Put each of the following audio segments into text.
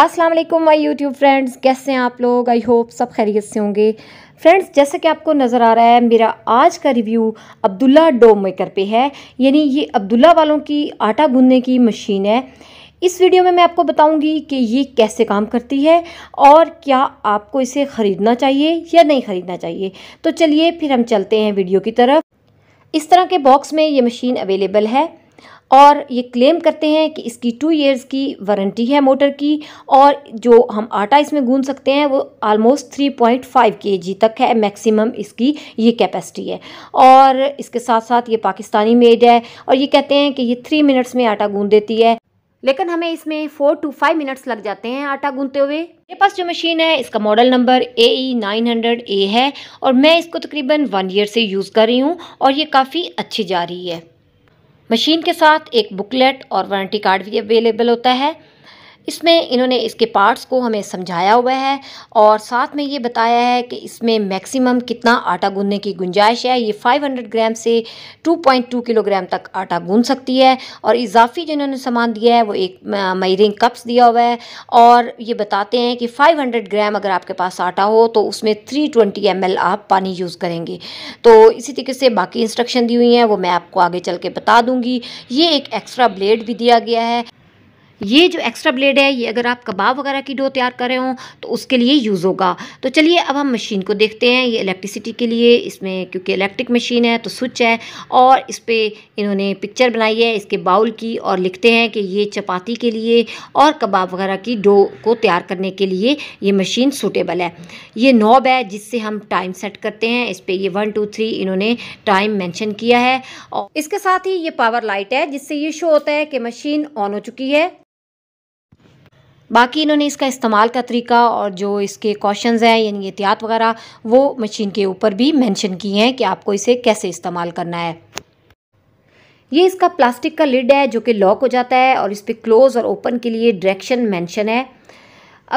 अस्सलाम वालेकुम my YouTube friends कैसे हैं आप लोग आई होप सब खैरियत से होंगे फ्रेंड्स जैसा कि आपको नज़र आ रहा है मेरा आज का रिव्यू अब्दुल्ला डो मेकर पे है यानी ये अब्दुल्ला वालों की आटा गूंदने की मशीन है इस वीडियो में मैं आपको बताऊंगी कि ये कैसे काम करती है और क्या आपको इसे ख़रीदना चाहिए या नहीं ख़रीदना चाहिए तो चलिए फिर हम चलते हैं वीडियो की तरफ इस तरह के बॉक्स में ये मशीन अवेलेबल है और ये क्लेम करते हैं कि इसकी टू ईयर्स की वारंटी है मोटर की और जो हम आटा इसमें गूंद सकते हैं वो आलमोस्ट थ्री पॉइंट फाइव के जी तक है मैक्सिमम इसकी ये कैपेसिटी है और इसके साथ साथ ये पाकिस्तानी मेड है और ये कहते हैं कि ये थ्री मिनट्स में आटा गूंद देती है लेकिन हमें इसमें फोर टू फाइव मिनट्स लग जाते हैं आटा गूंदते हुए मेरे पास जो मशीन है इसका model number A E nine hundred A है और मैं इसको तकरीबन वन ईयर से यूज़ कर रही हूँ और ये काफ़ी अच्छी जा रही है मशीन के साथ एक बुकलेट और वारंटी कार्ड भी अवेलेबल होता है इसमें इन्होंने इसके पार्ट्स को हमें समझाया हुआ है और साथ में ये बताया है कि इसमें मैक्सिमम कितना आटा गूंदने की गुंजाइश है ये 500 ग्राम से 2.2 किलोग्राम तक आटा गूंद सकती है और इजाफी जो इन्होंने सामान दिया है वो एक मयरिंग कप्स दिया हुआ है और ये बताते हैं कि 500 ग्राम अगर आपके पास आटा हो तो उसमें 320 ट्वेंटी आप पानी यूज़ करेंगे तो इसी तरीके से बाकी इंस्ट्रक्शन दी हुई हैं वो मैं आपको आगे चल के बता दूँगी ये एक एक्स्ट्रा ब्लेड भी दिया गया है ये जो एक्स्ट्रा ब्लेड है ये अगर आप कबाब वगैरह की डो तैयार कर रहे हो तो उसके लिए यूज़ होगा तो चलिए अब हम मशीन को देखते हैं ये इलेक्ट्रिसिटी के लिए इसमें क्योंकि इलेक्ट्रिक मशीन है तो स्विच है और इस पर इन्होंने पिक्चर बनाई है इसके बाउल की और लिखते हैं कि ये चपाती के लिए और कबाब वगैरह की डो को तैयार करने के लिए ये मशीन सूटेबल है ये नॉब है जिससे हम टाइम सेट करते हैं इस पर ये वन टू थ्री इन्होंने टाइम मैंशन किया है और इसके साथ ही ये पावर लाइट है जिससे ये शो होता है कि मशीन ऑन हो चुकी है बाकी इन्होंने इसका इस्तेमाल का तरीका और जो इसके कॉशन हैं यानी एहतियात वगैरह वो मशीन के ऊपर भी मैंशन किए हैं कि आपको इसे कैसे इस्तेमाल करना है ये इसका प्लास्टिक का लिड है जो कि लॉक हो जाता है और इस पर क्लोज़ और ओपन के लिए डायरेक्शन मेंशन है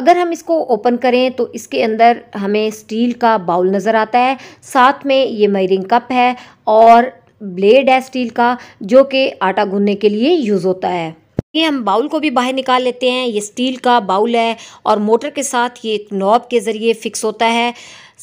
अगर हम इसको ओपन करें तो इसके अंदर हमें स्टील का बाउल नज़र आता है साथ में ये मयरिंग कप है और ब्लेड है स्टील का जो कि आटा गूंदने के लिए यूज़ होता है ये हम बाउल को भी बाहर निकाल लेते हैं ये स्टील का बाउल है और मोटर के साथ ये एक नॉब के ज़रिए फिक्स होता है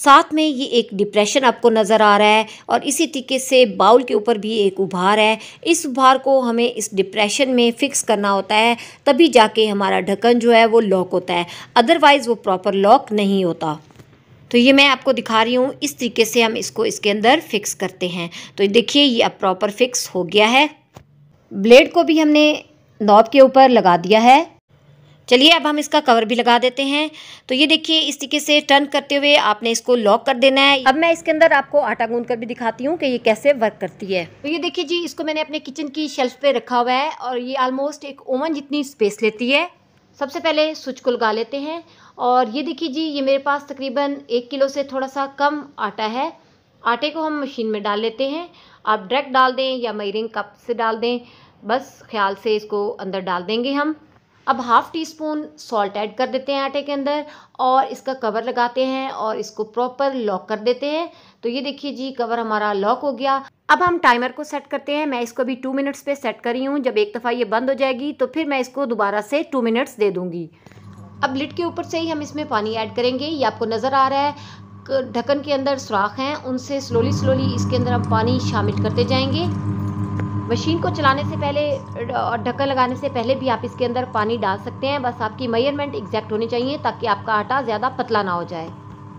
साथ में ये एक डिप्रेशन आपको नज़र आ रहा है और इसी तरीके से बाउल के ऊपर भी एक उभार है इस उभार को हमें इस डिप्रेशन में फ़िक्स करना होता है तभी जाके हमारा ढक्कन जो है वो लॉक होता है अदरवाइज़ वो प्रॉपर लॉक नहीं होता तो ये मैं आपको दिखा रही हूँ इस तरीके से हम इसको इसके अंदर फ़िक्स करते हैं तो देखिए ये अब प्रॉपर फिक्स हो गया है ब्लेड को भी हमने नॉब के ऊपर लगा दिया है चलिए अब हम इसका कवर भी लगा देते हैं तो ये देखिए इस तरीके से टर्न करते हुए आपने इसको लॉक कर देना है अब मैं इसके अंदर आपको आटा गूंद कर भी दिखाती हूँ कि ये कैसे वर्क करती है तो ये देखिए जी इसको मैंने अपने किचन की शेल्फ पे रखा हुआ है और ये ऑलमोस्ट एक ओवन जितनी स्पेस लेती है सबसे पहले स्विच को लगा लेते हैं और ये देखिए जी ये मेरे पास तकरीबन एक किलो से थोड़ा सा कम आटा है आटे को हम मशीन में डाल लेते हैं आप डायरेक्ट डाल दें या मयरिंग कप से डाल दें बस ख्याल से इसको अंदर डाल देंगे हम अब half teaspoon salt add कर देते हैं आटे के अंदर और इसका कवर लगाते हैं और इसको प्रॉपर लॉक कर देते हैं तो ये देखिए जी कवर हमारा लॉक हो गया अब हम टाइमर को सेट करते हैं मैं इसको अभी टू मिनट्स पे सेट करी हूँ जब एक दफ़ा ये बंद हो जाएगी तो फिर मैं इसको दोबारा से टू मिनट्स दे दूँगी अब लिट के ऊपर से ही हम इसमें पानी ऐड करेंगे ये आपको नज़र आ रहा है ढक्कन के अंदर सुराख हैं उनसे स्लोली स्लोली इसके अंदर हम पानी शामिल करते जाएंगे मशीन को चलाने से पहले और ढक्कन लगाने से पहले भी आप इसके अंदर पानी डाल सकते हैं बस आपकी मेयरमेंट एग्जैक्ट होनी चाहिए ताकि आपका आटा ज़्यादा पतला ना हो जाए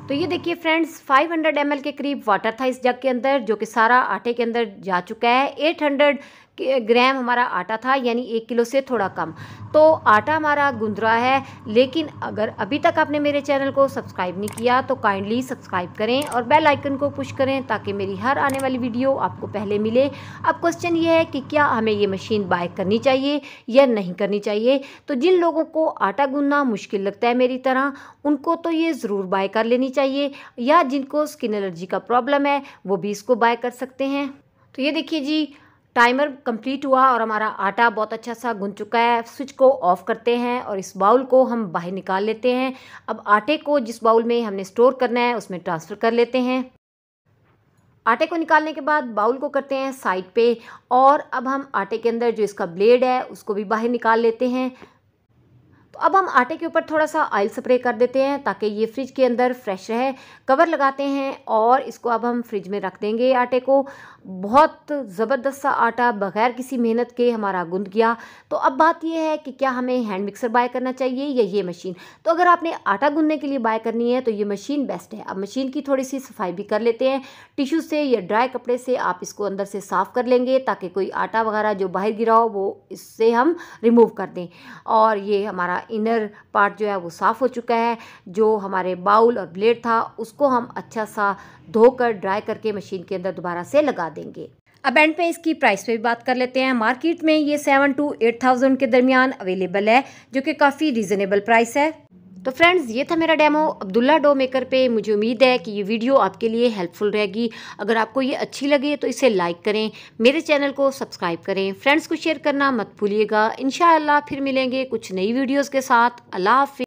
तो ये देखिए फ्रेंड्स 500 ml के करीब वाटर था इस जग के अंदर जो कि सारा आटे के अंदर जा चुका है 800 ग्राम हमारा आटा था यानी एक किलो से थोड़ा कम तो आटा हमारा गुंद रहा है लेकिन अगर अभी तक आपने मेरे चैनल को सब्सक्राइब नहीं किया तो काइंडली सब्सक्राइब करें और बेल आइकन को पुश करें ताकि मेरी हर आने वाली वीडियो आपको पहले मिले अब क्वेश्चन ये है कि क्या हमें ये मशीन बाय करनी चाहिए या नहीं करनी चाहिए तो जिन लोगों को आटा गूँधना मुश्किल लगता है मेरी तरह उनको तो ये ज़रूर बाय कर लेनी चाहिए या जिनको स्किन एलर्जी का प्रॉब्लम है वो भी इसको बाय कर सकते हैं तो ये देखिए जी टाइमर कंप्लीट हुआ और हमारा आटा बहुत अच्छा सा गुन चुका है स्विच को ऑफ़ करते हैं और इस बाउल को हम बाहर निकाल लेते हैं अब आटे को जिस बाउल में हमने स्टोर करना है उसमें ट्रांसफ़र कर लेते हैं आटे को निकालने के बाद बाउल को करते हैं साइड पे और अब हम आटे के अंदर जो इसका ब्लेड है उसको भी बाहर निकाल लेते हैं अब हम आटे के ऊपर थोड़ा सा ऑयल स्प्रे कर देते हैं ताकि ये फ्रिज के अंदर फ्रेश रहे कवर लगाते हैं और इसको अब हम फ्रिज में रख देंगे आटे को बहुत ज़बरदस्त सा आटा बगैर किसी मेहनत के हमारा गुंद गया तो अब बात यह है कि क्या हमें हैंड मिक्सर बाय करना चाहिए या ये मशीन तो अगर आपने आटा गूंदने के लिए बाय करनी है तो ये मशीन बेस्ट है अब मशीन की थोड़ी सी सफाई भी कर लेते हैं टिशू से या ड्राई कपड़े से आप इसको अंदर से साफ़ कर लेंगे ताकि कोई आटा वगैरह जो बाहर गिरा हो वो इससे हम रिमूव कर दें और ये हमारा इनर पार्ट जो है वो साफ़ हो चुका है जो हमारे बाउल और ब्लेड था उसको हम अच्छा सा धोकर ड्राई करके मशीन के अंदर दोबारा से लगा देंगे अब एंड पे इसकी प्राइस पे भी बात कर लेते हैं मार्केट में ये सेवन टू एट थाउजेंड के दरमियान अवेलेबल है जो कि काफ़ी रीज़नेबल प्राइस है तो फ्रेंड्स ये था मेरा डेमो अब्दुल्ला डो मेकर पे मुझे उम्मीद है कि ये वीडियो आपके लिए हेल्पफुल रहेगी अगर आपको ये अच्छी लगे तो इसे लाइक करें मेरे चैनल को सब्सक्राइब करें फ्रेंड्स को शेयर करना मत भूलिएगा इन फिर मिलेंगे कुछ नई वीडियोज़ के साथ अल्लाह हाफि